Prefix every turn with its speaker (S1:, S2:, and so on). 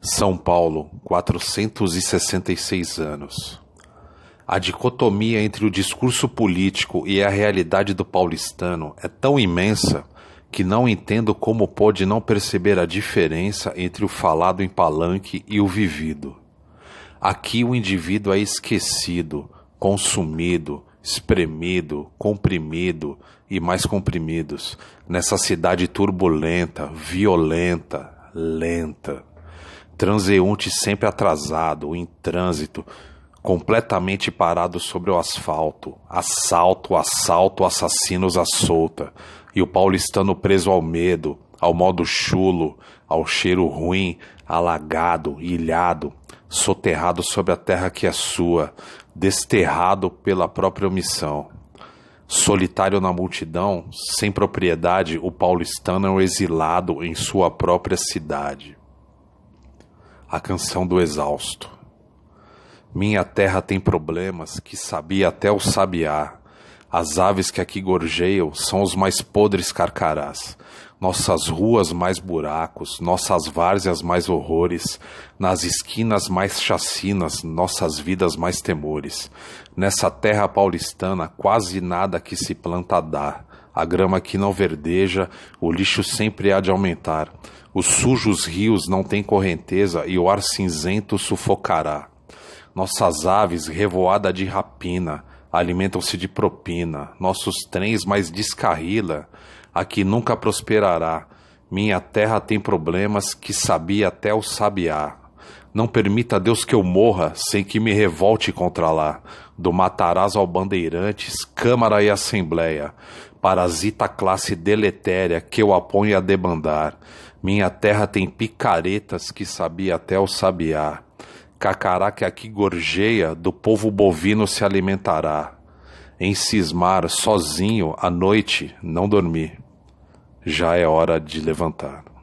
S1: São Paulo, 466 anos. A dicotomia entre o discurso político e a realidade do paulistano é tão imensa que não entendo como pode não perceber a diferença entre o falado em palanque e o vivido. Aqui o indivíduo é esquecido, consumido, espremido, comprimido e mais comprimidos, nessa cidade turbulenta, violenta, lenta transeunte sempre atrasado, em trânsito, completamente parado sobre o asfalto, assalto, assalto, assassinos à solta, e o paulistano preso ao medo, ao modo chulo, ao cheiro ruim, alagado, ilhado, soterrado sobre a terra que é sua, desterrado pela própria omissão. Solitário na multidão, sem propriedade, o paulistano é um exilado em sua própria cidade a canção do exausto. Minha terra tem problemas que sabia até o sabiá. As aves que aqui gorjeiam são os mais podres carcarás. Nossas ruas mais buracos, nossas várzeas mais horrores, nas esquinas mais chacinas, nossas vidas mais temores. Nessa terra paulistana quase nada que se planta dá. A grama aqui não verdeja, o lixo sempre há de aumentar. Os sujos rios não têm correnteza e o ar cinzento sufocará. Nossas aves, revoada de rapina, alimentam-se de propina. Nossos trens mais descarrila, aqui nunca prosperará. Minha terra tem problemas que sabia até o sabiá. Não permita Deus que eu morra sem que me revolte contra lá. Do matarás ao Bandeirantes, Câmara e Assembleia parasita classe deletéria que eu aponho a demandar. Minha terra tem picaretas que sabia até o sabiá. Cacará que aqui gorjeia, do povo bovino se alimentará. Em cismar, sozinho, à noite, não dormi. Já é hora de levantar.